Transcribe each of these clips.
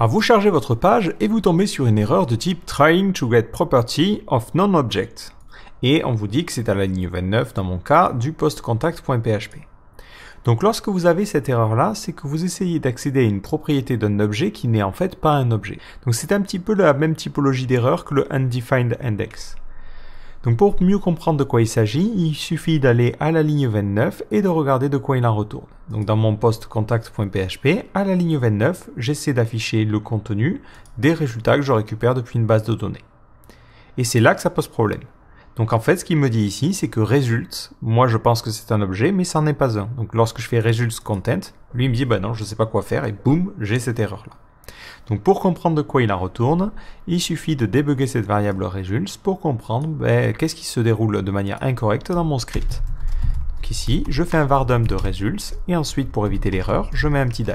Alors vous chargez votre page et vous tombez sur une erreur de type Trying to get property of non-object. Et on vous dit que c'est à la ligne 29, dans mon cas, du postcontact.php. Donc lorsque vous avez cette erreur-là, c'est que vous essayez d'accéder à une propriété d'un objet qui n'est en fait pas un objet. Donc c'est un petit peu la même typologie d'erreur que le undefined index. Donc pour mieux comprendre de quoi il s'agit, il suffit d'aller à la ligne 29 et de regarder de quoi il en retourne. Donc dans mon post contact.php, à la ligne 29, j'essaie d'afficher le contenu des résultats que je récupère depuis une base de données. Et c'est là que ça pose problème. Donc en fait, ce qu'il me dit ici, c'est que results, moi je pense que c'est un objet, mais ça n'en est pas un. Donc lorsque je fais results content, lui me dit bah non, je ne sais pas quoi faire, et boum, j'ai cette erreur là. Donc pour comprendre de quoi il en retourne, il suffit de débugger cette variable results pour comprendre ben, qu'est-ce qui se déroule de manière incorrecte dans mon script. Donc ici, je fais un vardum de results et ensuite pour éviter l'erreur, je mets un petit die.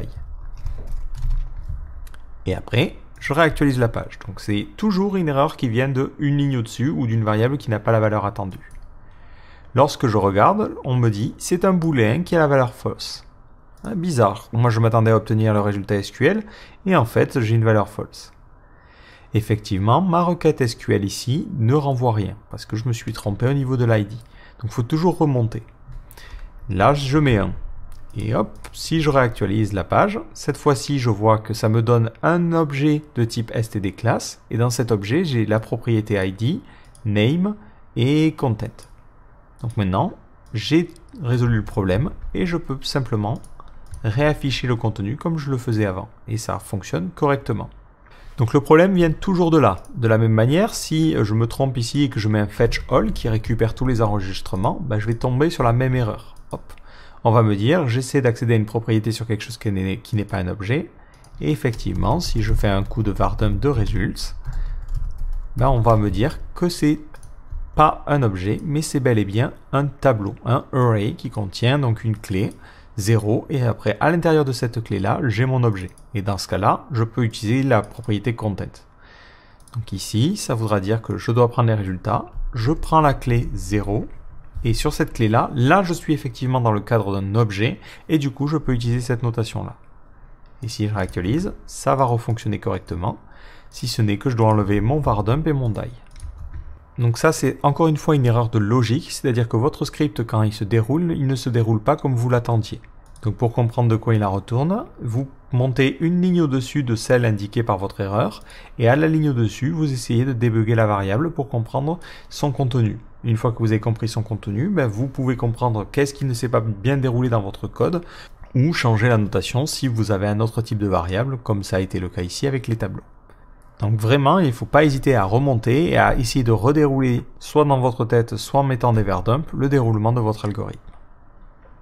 Et après, je réactualise la page. Donc c'est toujours une erreur qui vient de une ligne au-dessus ou d'une variable qui n'a pas la valeur attendue. Lorsque je regarde, on me dit c'est un booléen qui a la valeur fausse. Ah, bizarre. Moi, je m'attendais à obtenir le résultat SQL et en fait, j'ai une valeur false. Effectivement, ma requête SQL ici ne renvoie rien parce que je me suis trompé au niveau de l'ID. Donc, il faut toujours remonter. Là, je mets un Et hop, si je réactualise la page, cette fois-ci, je vois que ça me donne un objet de type std class et dans cet objet, j'ai la propriété ID, name et content. Donc maintenant, j'ai résolu le problème et je peux simplement réafficher le contenu comme je le faisais avant. Et ça fonctionne correctement. Donc le problème vient toujours de là. De la même manière, si je me trompe ici et que je mets un fetch all qui récupère tous les enregistrements, bah, je vais tomber sur la même erreur. On va me dire, j'essaie d'accéder à une propriété sur quelque chose qui n'est pas un objet. Et effectivement, si je fais un coup de Vardum de results, bah, on va me dire que c'est pas un objet, mais c'est bel et bien un tableau, un array qui contient donc une clé 0 et après à l'intérieur de cette clé là j'ai mon objet et dans ce cas là je peux utiliser la propriété content donc ici ça voudra dire que je dois prendre les résultats je prends la clé 0 et sur cette clé là là je suis effectivement dans le cadre d'un objet et du coup je peux utiliser cette notation là et si je réactualise ça va refonctionner correctement si ce n'est que je dois enlever mon dump et mon die donc ça, c'est encore une fois une erreur de logique, c'est-à-dire que votre script, quand il se déroule, il ne se déroule pas comme vous l'attendiez. Donc pour comprendre de quoi il la retourne, vous montez une ligne au-dessus de celle indiquée par votre erreur, et à la ligne au-dessus, vous essayez de débugger la variable pour comprendre son contenu. Une fois que vous avez compris son contenu, ben, vous pouvez comprendre qu'est-ce qui ne s'est pas bien déroulé dans votre code, ou changer la notation si vous avez un autre type de variable, comme ça a été le cas ici avec les tableaux. Donc vraiment, il ne faut pas hésiter à remonter et à essayer de redérouler soit dans votre tête, soit en mettant des verres dump, le déroulement de votre algorithme.